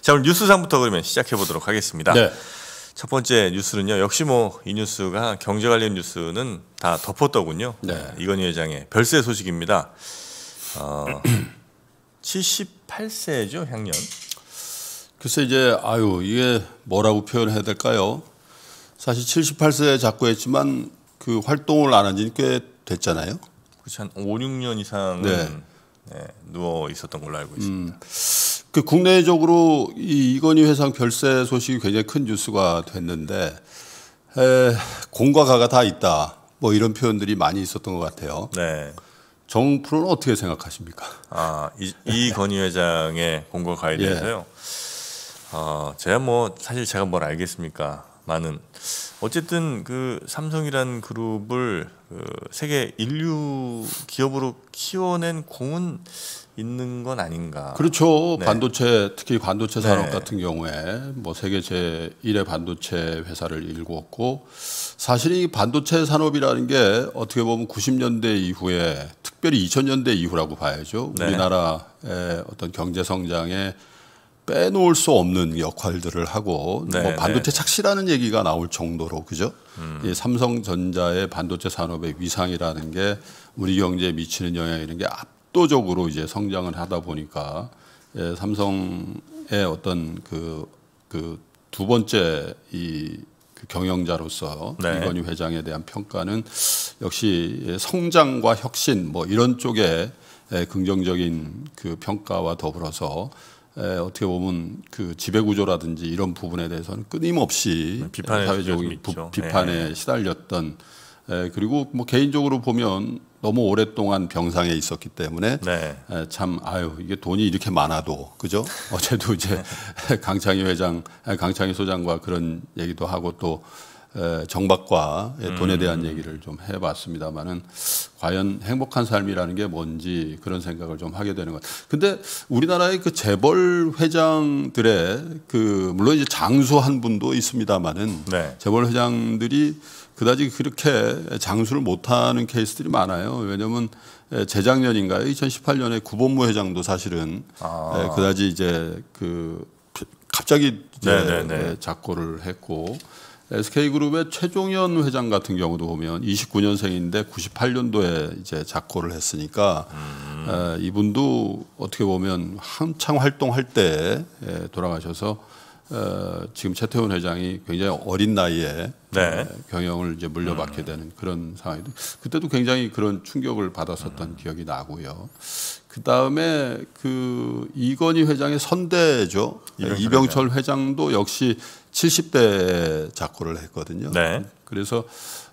자, 오늘 뉴스상부터 그러면 시작해 보도록 하겠습니다. 네. 첫 번째 뉴스는요. 역시 뭐 이 뉴스가 경제 관련 뉴스는 다 덮었더군요. 네. 이건희 회장의 별세 소식입니다. 어, 78세죠, 향년. 글쎄 이제 아유 이게 뭐라고 표현해야 될까요? 사실 78세 자꾸 했지만 그 활동을 안 한 지는 꽤 됐잖아요. 그렇죠. 한 5, 6년 이상 네. 네, 누워 있었던 걸로 알고 있습니다. 음. 그 국내적으로 이 이건희 회상 별세 소식이 굉장히 큰 뉴스가 됐는데 에, 공과 가가 다 있다. 뭐 이런 표현들이 많이 있었던 것 같아요. 네. 정 프로는 어떻게 생각하십니까? 아, 이, 이건희 회장의 공과 가에 예. 대해서요. 예. 어, 제가 뭐 사실 제가 뭘 알겠습니까? 많은 어쨌든 그 삼성이란 그룹을 그 세계 인류 기업으로 키워낸 공은 있는 건 아닌가. 그렇죠. 네. 반도체 특히 반도체 산업 네. 같은 경우에 뭐 세계 제 1의 반도체 회사를 일구었고 사실 이 반도체 산업이라는 게 어떻게 보면 90년대 이후에 특별히 2000년대 이후라고 봐야죠. 네. 우리나라의 네. 어떤 경제 성장의 빼놓을 수 없는 역할들을 하고 뭐 네, 뭐 반도체 네. 착시라는 얘기가 나올 정도로 그죠? 음. 이 삼성전자의 반도체 산업의 위상이라는 게 우리 경제에 미치는 영향이 있는 게 압도적으로 이제 성장을 하다 보니까 예, 삼성의 어떤 그 그 두 번째 이 그 경영자로서 네. 이건희 회장에 대한 평가는 역시 성장과 혁신 뭐 이런 쪽에 예, 긍정적인 그 평가와 더불어서 어떻게 보면 그 지배 구조라든지 이런 부분에 대해서는 끊임없이 네, 비판에 사회적인 부, 비판에 예. 시달렸던 에, 그리고 뭐 개인적으로 보면 너무 오랫동안 병상에 있었기 때문에 네. 에, 참 아유 이게 돈이 이렇게 많아도 그죠? 어제도 이제 강창희 회장, 강창희 소장과 그런 얘기도 하고 또 정박과 돈에 음. 대한 얘기를 좀 해봤습니다만은 과연 행복한 삶이라는 게 뭔지 그런 생각을 좀 하게 되는 것. 근데 우리나라의 그 재벌 회장들의 그 물론 이제 장수 한 분도 있습니다만은 네. 재벌 회장들이 그다지 그렇게 장수를 못하는 케이스들이 많아요. 왜냐하면 재작년인가요? 2018년에 구본무 회장도 사실은 아. 그다지 이제 그 갑자기 이제 네, 네, 네. 작고를 했고 SK그룹의 최종현 회장 같은 경우도 보면 29년생인데 98년도에 이제 작고를 했으니까 음. 에, 이분도 어떻게 보면 한창 활동할 때 돌아가셔서 에, 지금 최태원 회장이 굉장히 어린 나이에 네. 에, 경영을 이제 물려받게 음. 되는 그런 상황이 그때도 굉장히 그런 충격을 받았었던 음. 기억이 나고요. 그 다음에 그 이건희 회장의 선대죠 이병철, 이병철 회장도 역시 70대 작고를 했거든요. 네. 그래서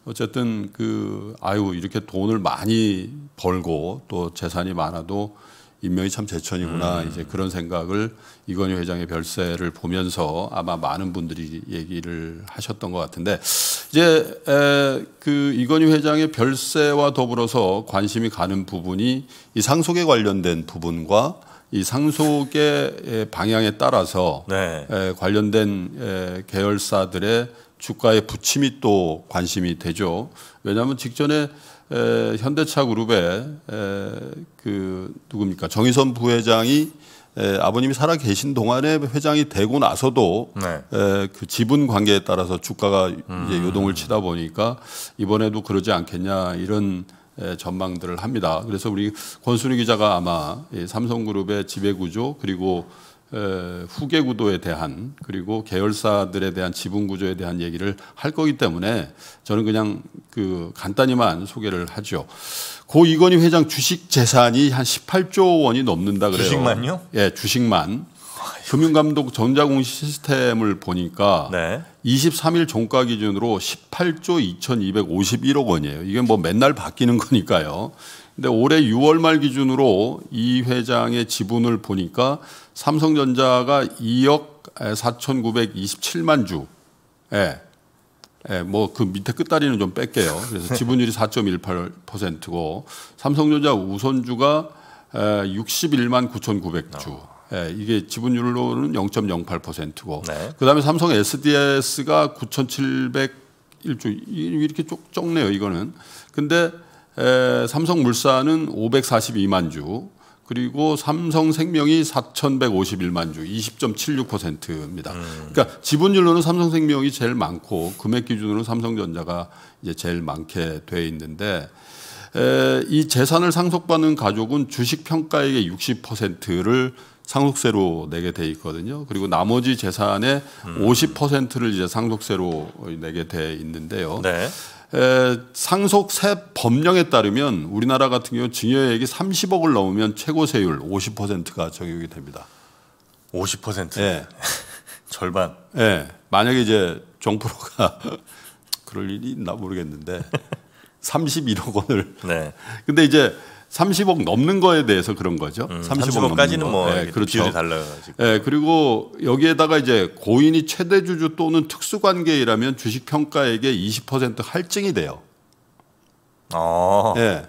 어쨌든 그 아유 이렇게 돈을 많이 벌고 또 재산이 많아도 인명이 참 제천이구나 음. 이제 그런 생각을 이건희 회장의 별세를 보면서 아마 많은 분들이 얘기를 하셨던 것 같은데 이제 에, 그 이건희 회장의 별세와 더불어서 관심이 가는 부분이 이 상속에 관련된 부분과 이 상속의 예, 방향에 따라서 네. 예, 관련된 예, 계열사들의 주가의 부침이 또 관심이 되죠. 왜냐하면 직전에 에, 현대차 그룹의 그 누굽니까 정의선 부회장이 에, 아버님이 살아 계신 동안에 회장이 되고 나서도 네. 에, 그 지분 관계에 따라서 주가가 음. 이제 요동을 치다 보니까 이번에도 그러지 않겠냐 이런 예, 전망들을 합니다. 그래서 우리 권순희 기자가 아마 삼성그룹의 지배구조 그리고 후계 구도에 대한 그리고 계열사들에 대한 지분 구조에 대한 얘기를 할 거기 때문에 저는 그냥 그 간단히만 소개를 하죠. 고 이건희 회장 주식 재산이 한 18조 원이 넘는다 그래요. 주식만요? 예, 주식만. 금융감독 전자공 시스템을 보니까 네. 23일 종가 기준으로 18조 2,251억 원이에요. 이게 뭐 맨날 바뀌는 거니까요. 근데 올해 6월 말 기준으로 이 회장의 지분을 보니까 삼성전자가 2억 4,927만 주. 예. 예, 뭐 그 밑에 끝다리는 좀 뺄게요. 그래서 지분율이 4.18%고 삼성전자 우선주가 61만 9,900주. 예, 이게 지분율로는 0.08%고 네. 그다음에 삼성 SDS가 9,701조 이렇게 쪽 적네요 이거는. 근데 에, 삼성물산은 542만 주 그리고 삼성생명이 4,151만 주 20.76%입니다. 음. 그러니까 지분율로는 삼성생명이 제일 많고 금액 기준으로는 삼성전자가 이제 제일 많게 돼 있는데 에, 이 재산을 상속받는 가족은 주식 평가액의 60%를 상속세로 내게 돼 있거든요. 그리고 나머지 재산의 음. 50%를 이제 상속세로 내게 돼 있는데요. 네. 에, 상속세 법령에 따르면 우리나라 같은 경우 증여액이 30억을 넘으면 최고세율 50%가 적용이 됩니다. 50%? 네. 예. 절반. 예. 네. 만약에 이제 정프로가 그럴 일이 있나 모르겠는데 31억 원을. 네. 근데 이제 30억 넘는 거에 대해서 그런 거죠. 음, 30억 까지는뭐 네, 그렇죠. 비율이 달라요. 네, 예, 그리고 여기에다가 이제 고인이 최대 주주 또는 특수 관계이라면 주식 평가액의 20% 할증이 돼요. 아. 네.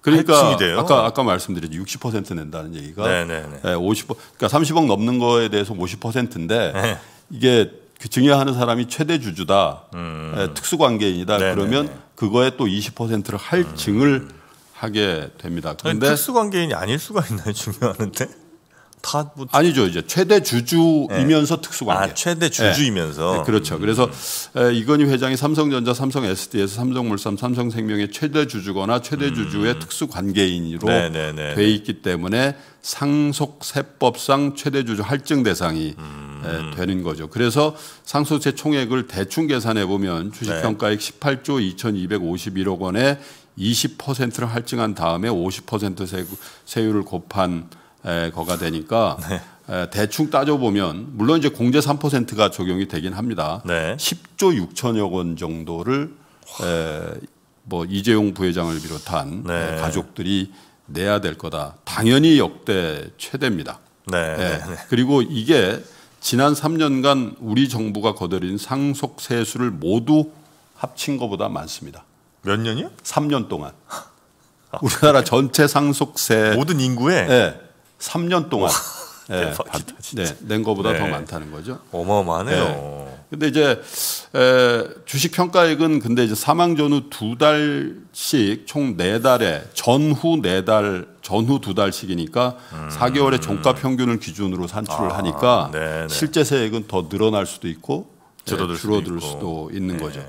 그러니까 아까 아까 말씀드렸죠. 60% 낸다는 얘기가 네네네. 네, 50 예, 그러니까 30억 넘는 거에 대해서 50%인데 네. 이게 그 증여하는 사람이 최대 주주다, 음. 예, 특수관계인이다. 네네네. 그러면 그거에 또 20%를 할증을 음. 하게 됩니다. 그런데 특수관계인이 아닐 수가 있나요? 중요하는데 다 뭐... 아니죠. 이제 최대 주주이면서 네. 특수관계. 아 최대 네. 주주이면서. 네. 그렇죠. 그래서 음. 이건희 회장이 삼성전자, 삼성 SD에서 삼성물산, 삼성생명의 최대 주주거나 최대 음. 주주의 특수관계인으로 네네네. 돼 있기 때문에 상속세법상 최대 주주 할증 대상이 음. 예, 음. 되는 거죠. 그래서 상속세 총액을 대충 계산해 보면 주식평가액 18조 2,251억 원에 20%를 할증한 다음에 50% 세, 세율을 곱한 거가 되니까 네. 대충 따져보면 물론 이제 공제 3%가 적용이 되긴 합니다. 네. 10조 6천억원 정도를 에, 뭐 이재용 부회장을 비롯한 네. 가족들이 내야 될 거다. 당연히 역대 최대입니다. 네. 예. 네. 그리고 이게 지난 3년간 우리 정부가 거들인 상속 세수를 모두 합친 것보다 많습니다. 몇 년이요? 3년 동안. 우리나라 전체 상속세 모든 인구에 네, 예, 3년 동안 와, 예, 대박이다, 네, 낸 것보다 더 네. 많다는 거죠. 어마어마하네요. 예. 근데 이제 주식 평가액은 근데 이제 사망 전후 두 달씩 총 네 달에 전후 네 달 전후 두 달씩이니까 음. 4개월의 종가 평균을 기준으로 산출을 아, 하니까 네네. 네. 실제 세액은 더 늘어날 수도 있고 줄어들, 네, 예, 줄어들 수도, 수도 있는 네. 거죠.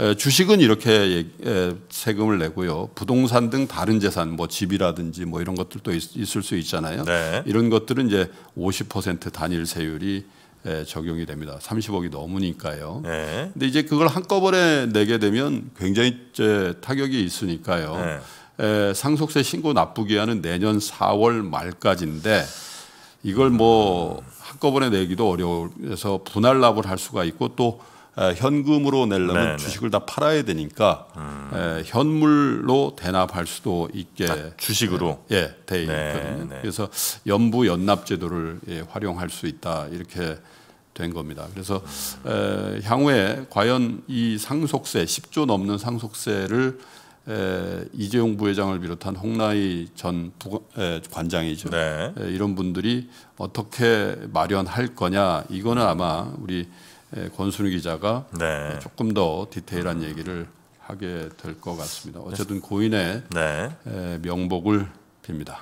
예, 주식은 이렇게 예, 세금을 내고요. 부동산 등 다른 재산, 뭐 집이라든지 뭐 이런 것들도 있, 을수 있잖아요. 네. 이런 것들은 이제 50% 단일 세율이 예, 적용이 됩니다. 30억이 넘으니까요. 네. 근데 이제 그걸 한꺼번에 내게 되면 굉장히 타격이 있으니까요. 네. 에, 예, 상속세 신고 납부 기한은 내년 4월 말까지인데 이걸 뭐 한꺼번에 내기도 어려워서 분할 납을할 수가 있고 또 예, 현금으로 내려면 네, 네, 주식을 다 팔아야 되니까 음. 예, 현물로 대납할 수도 있게 아, 주식으로 예, 예, 돼 네, 있거든요. 네. 그래서 연부 연납 제도를 예, 활용할 수 있다 이렇게 된 겁니다. 그래서 향후에 과연 이 상속세 10조 넘는 상속세를 이재용 부회장을 비롯한 홍라희 전 부가, 관장이죠. 네. 이런 분들이 어떻게 마련할 거냐 이거는 아마 우리 권순우 기자가 네. 조금 더 디테일한 얘기를 하게 될 것 같습니다. 어쨌든 고인의 네. 명복을 빕니다.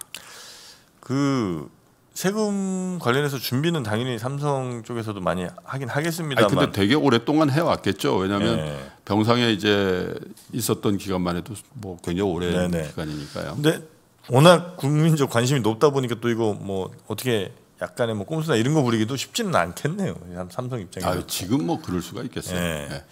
그 세금 관련해서 준비는 당연히 삼성 쪽에서도 많이 하긴 하겠습니다만. 아니, 근데 되게 오랫동안 해왔겠죠. 왜냐하면 네. 병상에 이제 있었던 기간만 해도 뭐 굉장히 오랜 네, 네. 기간이니까요. 근데 워낙 국민적 관심이 높다 보니까 또 이거 뭐 어떻게 약간의 뭐 꼼수나 이런 거 부리기도 쉽지는 않겠네요. 삼성 입장에서. 아, 지금 뭐 그럴 수가 있겠어요. 네. 네.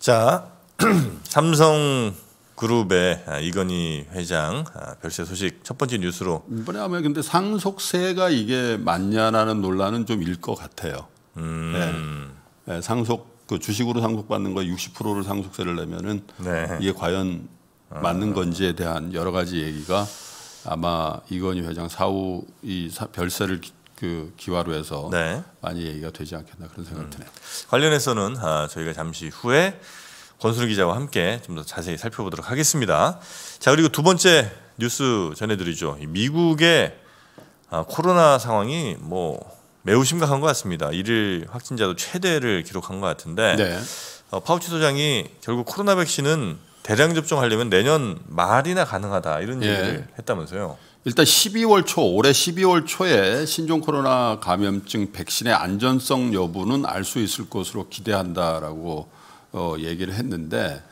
자, 삼성 그룹의 아, 이건희 회장 아, 별세 소식 첫 번째 뉴스로. 이번에 하면 근데 상속세가 이게 맞냐라는 논란은 좀 일 것 같아요. 음. 네. 네. 상속 그 주식으로 상속받는 거 60%를 상속세를 내면은 네. 이게 과연 아. 맞는 건지에 대한 여러 가지 얘기가 아마 이건희 회장 사후 이 별세를 그 기화로 해서 네. 많이 얘기가 되지 않겠나 그런 생각이 음. 드네요. 관련해서는 아, 저희가 잠시 후에. 권순우 기자와 함께 좀 더 자세히 살펴보도록 하겠습니다. 자 그리고 두 번째 뉴스 전해드리죠. 미국의 아, 코로나 상황이 뭐 매우 심각한 것 같습니다. 일일 확진자도 최대를 기록한 것 같은데 네. 어, 파우치 소장이 결국 코로나 백신은 대량 접종하려면 내년 말이나 가능하다 이런 예. 얘기를 예. 했다면서요. 일단 12월 초 올해 12월 초에 신종 코로나 감염증 백신의 안전성 여부는 알 수 있을 것으로 기대한다라고 어, 얘기를 했는데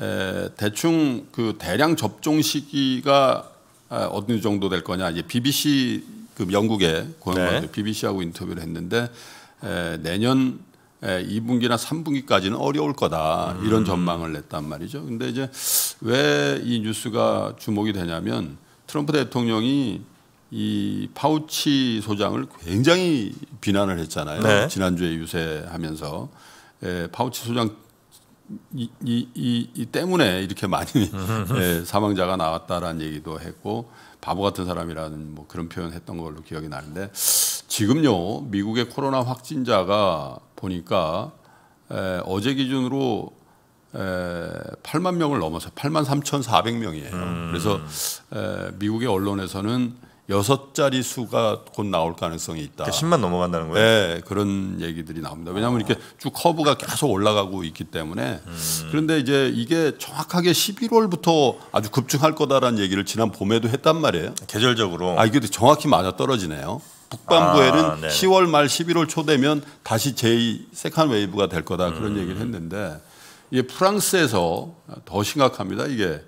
에, 대충 그 대량 접종 시기가 아, 어느 정도 될 거냐 이제 BBC 그 영국의 고용관들 네. BBC하고 인터뷰를 했는데 에, 내년 에, 2분기나 3분기까지는 어려울 거다 음. 이런 전망을 냈단 말이죠. 근데 이제 왜 이 뉴스가 주목이 되냐면 트럼프 대통령이 이 파우치 소장을 굉장히 비난을 했잖아요. 네. 지난주에 유세하면서 에, 파우치 소장 이, 이, 이, 이 때문에 이렇게 많이 예, 사망자가 나왔다라는 얘기도 했고 바보 같은 사람이라는 뭐 그런 표현 했던 걸로 기억이 나는데 지금요 미국의 코로나 확진자가 보니까 에, 예, 어제 기준으로 에, 예, 8만 명을 넘어서 8만 3,400명이에요. 음. 그래서 에, 예, 미국의 언론에서는 여섯 자리 수가 곧 나올 가능성이 있다. 그러니까 10만 넘어간다는 거예요? 네, 그런 얘기들이 나옵니다. 왜냐하면 아. 이렇게 쭉 커브가 계속 올라가고 있기 때문에 음. 그런데 이제 이게 정확하게 11월부터 아주 급증할 거다라는 얘기를 지난 봄에도 했단 말이에요. 계절적으로. 아, 이게 정확히 맞아 떨어지네요. 북반부에는 아, 10월 말 11월 초 되면 다시 제2 세컨 웨이브가 될 거다 그런 음. 얘기를 했는데 이게 프랑스에서 더 심각합니다. 이게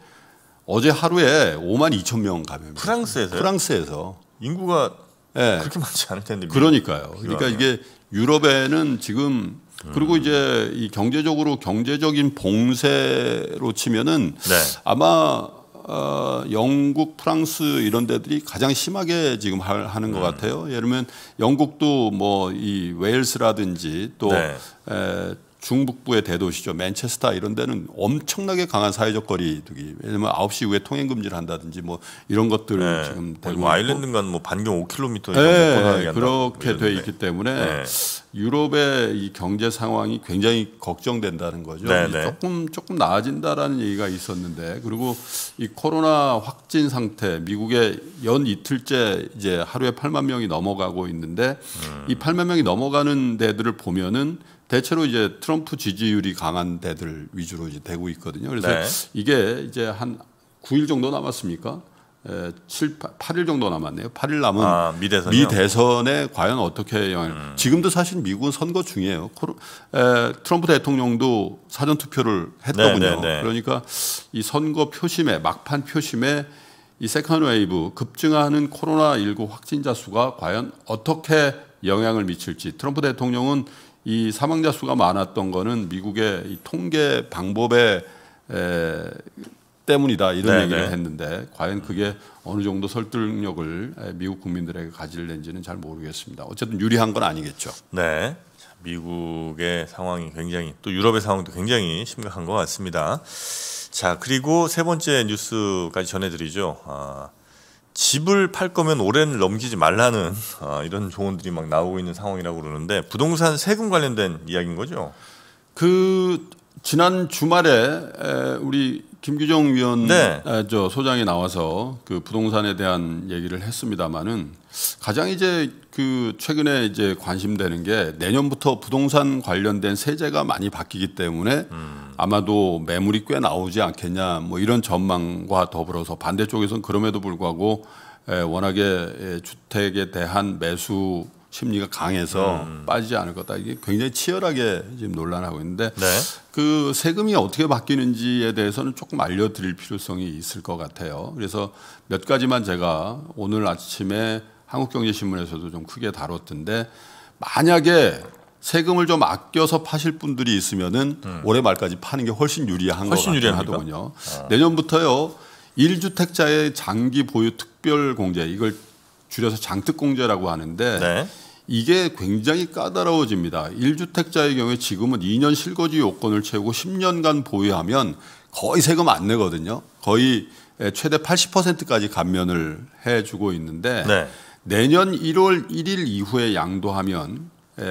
어제 하루에 5만 2천 명 감염. 프랑스에서 프랑스에서 인구가 네. 그렇게 많지 않을 텐데. 그러니까요. 그러니까 이게 유럽에는 지금 그리고 이제 이 경제적으로 경제적인 봉쇄로 치면은 네. 아마 어, 영국, 프랑스 이런 데들이 가장 심하게 지금 하, 하는 것 음. 같아요. 예를 들면 영국도 뭐 이 웨일스라든지 또 네. 에, 중북부의 대도시죠. 맨체스터 이런 데는 엄청나게 강한 사회적 거리두기. 왜냐면 9시 이후에 통행 금지를 한다든지 뭐 이런 것들 네. 지금 대고뭐 뭐 아일랜드간 뭐 반경 5km 이상 네. 그렇게 돼 있기 때문에 네. 유럽의 이 경제 상황이 굉장히 걱정된다는 거죠. 네, 네. 조금 조금 나아진다라는 얘기가 있었는데 그리고 이 코로나 확진 상태 미국의 연 이틀째 이제 하루에 8만 명이 넘어가고 있는데 음. 이 8만 명이 넘어가는 데들을 보면은 대체로 이제 트럼프 지지율이 강한 데들 위주로 이제 되고 있거든요. 그래서 네. 이게 이제 한 9일 정도 남았습니까? 7, 8일 정도 남았네요. 8일 남은 아, 미, 미, 대선에 과연 어떻게 영향을 음. 지금도 사실 미국은 선거 중이에요. 코로, 에, 트럼프 대통령도 사전 투표를 했더군요. 네, 네, 네, 그러니까 이 선거 표심에 막판 표심에 이 세컨 웨이브 급증하는 코로나 19 확진자 수가 과연 어떻게 영향을 미칠지 트럼프 대통령은 이 사망자 수가 많았던 거는 미국의 통계 방법에 에, 때문이다 이런 네네. 얘기를 네. 했는데 과연 그게 어느 정도 설득력을 미국 국민들에게 가질는지는 잘 모르겠습니다. 어쨌든 유리한 건 아니겠죠. 네. 미국의 상황이 굉장히 또 유럽의 상황도 굉장히 심각한 것 같습니다. 자 그리고 세 번째 뉴스까지 전해드리죠. 아, 집을 팔 거면 올해는 넘기지 말라는 아, 이런 조언들이 막 나오고 있는 상황이라고 그러는데 부동산 세금 관련된 이야기인 거죠. 그 지난 주말에 우리 김규정 위원 네. 아, 저 소장이 나와서 그 부동산에 대한 얘기를 했습니다마는 가장 이제 그 최근에 이제 관심되는 게 내년부터 부동산 관련된 세제가 많이 바뀌기 때문에 음. 아마도 매물이 꽤 나오지 않겠냐 뭐 이런 전망과 더불어서 반대쪽에서는 그럼에도 불구하고 에, 워낙에 주택에 대한 매수 심리가 강해서 음. 빠지지 않을 거다. 이게 굉장히 치열하게 지금 논란하고 있는데 네. 그 세금이 어떻게 바뀌는지에 대해서는 조금 알려드릴 필요성이 있을 것 같아요. 그래서 몇 가지만 제가 오늘 아침에 한국경제신문에서도 좀 크게 다뤘던데 만약에 세금을 좀 아껴서 파실 분들이 있으면은 음. 올해 말까지 파는 게 훨씬 유리한 훨씬 것 같긴 하더군요. 아. 내년부터요. 일주택자의 장기 보유 특별 공제 이걸 줄여서 장특공제라고 하는데 네. 이게 굉장히 까다로워집니다. 1주택자의 경우에 지금은 2년 실거주 요건을 채우고 10년간 보유하면 거의 세금 안 내거든요. 거의 최대 80%까지 감면을 해주고 있는데 네. 내년 1월 1일 이후에 양도하면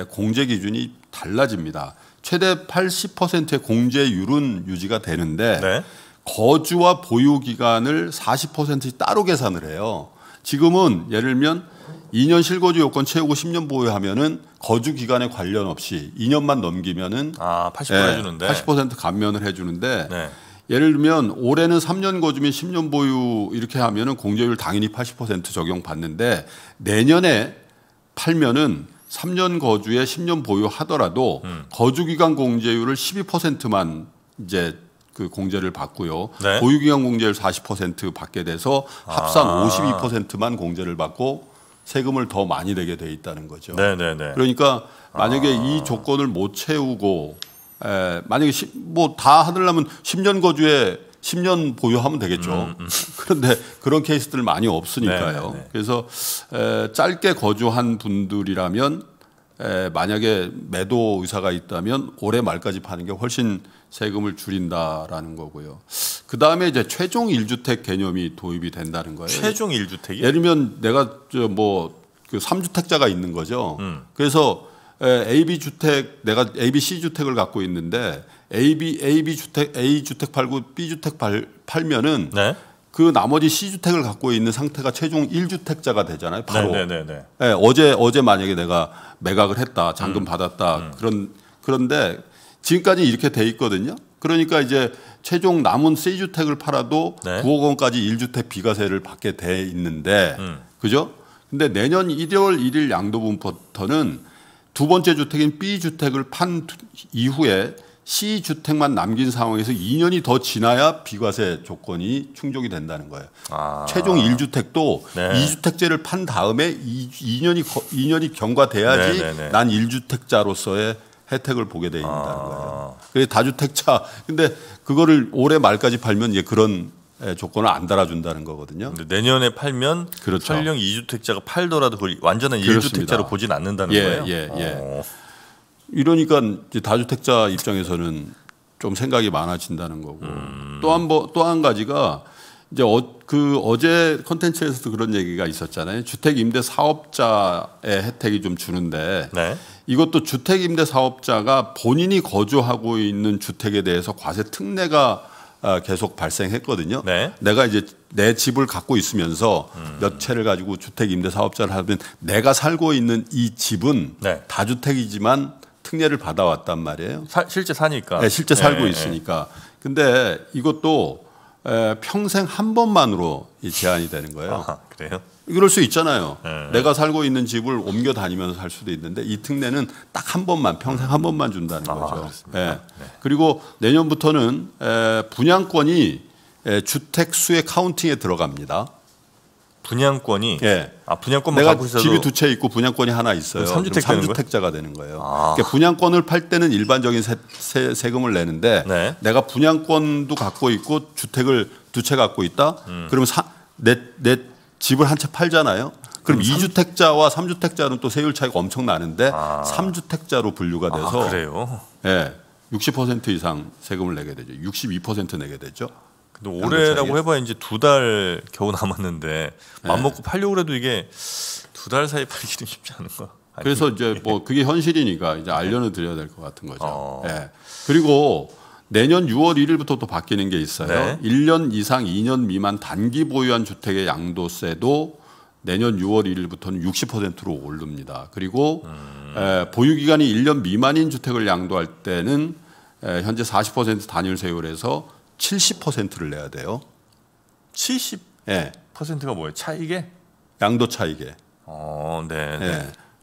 공제 기준이 달라집니다. 최대 80%의 공제율은 유지가 되는데 네. 거주와 보유 기간을 40% 따로 계산을 해요. 지금은 예를 들면 2년 실거주 요건 채우고 10년 보유하면은 거주 기간에 관련 없이 2년만 넘기면은 아80% 예, 해주는데 80% 감면을 해주는데 네. 예를 들면 올해는 3년 거주 및 10년 보유 이렇게 하면은 공제율 당연히 80% 적용 받는데 내년에 팔면은 3년 거주에 10년 보유하더라도 음. 거주 기간 공제율을 12%만 이제 그 공제를 받고요. 네. 보유기관 공제를 40% 받게 돼서 아. 합산 아. 52%만 공제를 받고 세금을 더 많이 내게 돼 있다는 거죠. 네네네. 네, 네. 그러니까 만약에 아. 이 조건을 못 채우고 에, 만약에 뭐 다 하들라면 10년 거주에 10년 보유하면 되겠죠. 음, 음. 음. 그런데 그런 케이스들 많이 없으니까요. 네네네. 네, 그래서 에, 짧게 거주한 분들이라면 에, 만약에 매도 의사가 있다면 올해 말까지 파는 게 훨씬 세금을 줄인다라는 거고요. 그 다음에 이제 최종 1주택 개념이 도입이 된다는 거예요. 최종 1주택이? 예를 들면 내가 저 뭐그 3주택자가 있는 거죠. 음. 그래서 AB 주택 내가 ABC 주택을 갖고 있는데 AB AB 주택 A 주택 팔고 B 주택 팔, 팔면은 네? 그 나머지 C 주택을 갖고 있는 상태가 최종 1주택자가 되잖아요. 네, 바로. 네네네. 네, 네. 네, 어제 어제 만약에 내가 매각을 했다, 잔금 음. 받았다. 음. 그런 그런데 지금까지 이렇게 돼 있거든요. 그러니까 이제 최종 남은 세주택을 팔아도 네. 9억 원까지 1주택 비과세를 받게 돼 있는데 음. 그죠? 근데 내년 1월 1일 양도분부터는 두 번째 주택인 B 주택을 판 이후에 C 주택만 남긴 상황에서 2년이 더 지나야 비과세 조건이 충족이 된다는 거예요. 아. 최종 1주택도 네. 2주택제를 판 다음에 2, 년이 2년이 경과돼야지 네, 네, 네. 난 1주택자로서의 혜택을 보게 돼 있다는 아. 거예요. 그래서 다주택자 근데 그거를 올해 말까지 팔면 이제 그런 예, 조건을 안 달아준다는 거거든요. 내년에 팔면 그렇죠. 설령 2주택자가 팔더라도 그걸 완전한 그렇습니다. 1주택자로 보진 않는다는 예, 거예요. 예, 예. 어. 이러니까 다주택자 입장에서는 좀 생각이 많아진다는 거고 음. 또한 번또한 가지가 이제 어, 그 어제 컨텐츠에서도 그런 얘기가 있었잖아요. 주택 임대 사업자의 혜택이 좀 주는데 네. 이것도 주택임대 사업자가 본인이 거주하고 있는 주택에 대해서 과세 특례가 아, 계속 발생했거든요. 네. 내가 이제 내 집을 갖고 있으면서 음. 몇 채를 가지고 주택 임대 사업자를 하면 내가 살고 있는 이 집은 네. 다주택이지만 특례를 받아왔단 말이에요. 사, 실제 사니까. 네, 실제 살고 예, 예. 있으니까. 근데 이것도 평생 한 번만으로 제한이 되는 거예요. 아 그래요? 이럴 수 있잖아요. 네. 내가 살고 있는 집을 옮겨 다니면서 살 수도 있는데 이 특례는 딱 한 번만 평생 한 번만 준다는 아, 거죠. 아, 예. 네. 그리고 내년부터는 분양권이 주택 수의 카운팅에 들어갑니다. 분양권이 예. 아분양권 내가 집이 두 채 있고 분양권이 하나 있어요. 3주택 3주택자가 되는 거예요. 아. 그러니까 분양권을 팔 때는 일반적인 세, 세 금을 내는데 네. 내가 분양권도 갖고 있고 주택을 두 채 갖고 있다. 음. 그러면 사, 내, 내 집을 한 채 팔잖아요. 그럼 이주택자와삼주택자는또 세율 차이가 엄청 나는데 아. 삼주택자로 분류가 아, 돼서 아, 그래요? 예. 60% 이상 세금을 내게 되죠. 62% 내게 되죠. 근데 올해라고 해봐야 이제 두 달 겨우 남았는데 맘 예. 먹고 팔려고 해도 이게 두 달 사이 팔기는 쉽지 않은가. 그래서 이제 뭐 그게 현실이니까 이제 알려는 드려야 될 것 같은 거죠. 어. 예. 그리고 내년 6월 1일부터 또 바뀌는 게 있어요. 네. 1년 이상 2년 미만 단기 보유한 주택의 양도세도 내년 6월 1일부터는 60%로 오릅니다. 그리고 음. 에, 보유 기간이 1년 미만인 주택을 양도할 때는 에, 현재 40% 단율 세율에서 70%를 내야 돼요. 70%가 네. 뭐예요? 차익에? 예. 양도 차익에. 어, 네. 네.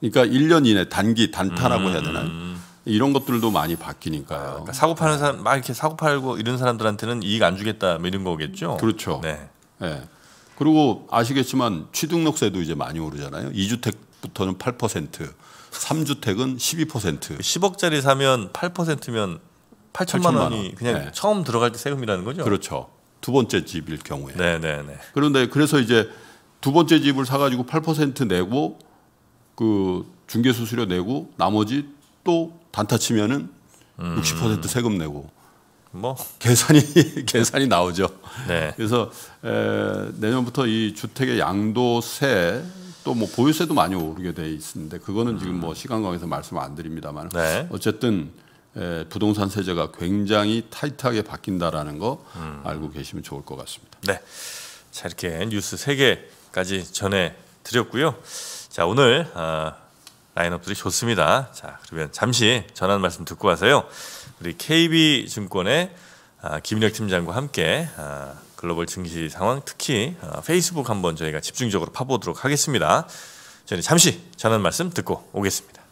예. 그러니까 1년 이내 단기 단타라고 음. 해야 음. 되나요? 이런 것들도 많이 바뀌니까요. 그러니까 사고 파는 사람 막 이렇게 사고 팔고 이런 사람들한테는 이익 안 주겠다 뭐 이런 거겠죠. 그렇죠. 네. 네. 그리고 아시겠지만 취등록세도 이제 많이 오르잖아요. 2주택부터는 8%, 3주택은 12%. 10억짜리 그 사면 8%면 8천만, 8천만 원이 그냥 네. 처음 들어갈 때 세금이라는 거죠. 그렇죠. 두 번째 집일 경우에. 네, 네, 네. 그런데 그래서 이제 두 번째 집을 사가지고 8% 내고 그 중개 수수료 내고 나머지 또 단타 치면은 음. 60% 세금 내고 뭐 계산이 계산이 나오죠. 네. 그래서 에, 내년부터 이 주택의 양도세 또 뭐 보유세도 많이 오르게 돼 있는데 그거는 음. 지금 뭐 음. 시간 관계에서 말씀 안 드립니다만 네. 어쨌든 에, 부동산 세제가 굉장히 타이트하게 바뀐다라는 거 음. 알고 계시면 좋을 것 같습니다. 네. 자 이렇게 뉴스 세 개까지 전해 드렸고요. 자 오늘 아, 라인업들이 좋습니다. 자, 그러면 잠시 전한 말씀 듣고 와서요. 우리 KB 증권의 아, 김인 팀장과 함께 아, 글로벌 증시 상황 특히 아, 페이스북 한번 저희가 집중적으로 파보도록 하겠습니다. 저희 잠시 전한 말씀 듣고 오겠습니다.